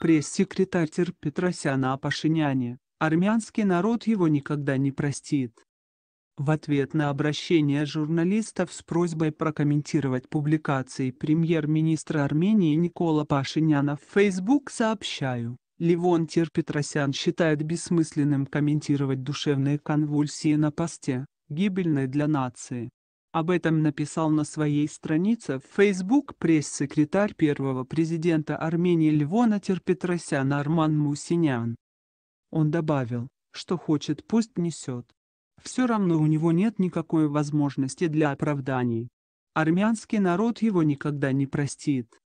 пресс-секретарь Петросяна о Пашиняне, армянский народ его никогда не простит. В ответ на обращение журналистов с просьбой прокомментировать публикации премьер-министра Армении Никола Пашиняна в Facebook сообщаю, Левон Петросян считает бессмысленным комментировать душевные конвульсии на посте, гибельной для нации. Об этом написал на своей странице в Facebook пресс-секретарь первого президента Армении Львона Терпетросян Арман Мусинян. Он добавил, что хочет пусть несет. Все равно у него нет никакой возможности для оправданий. Армянский народ его никогда не простит.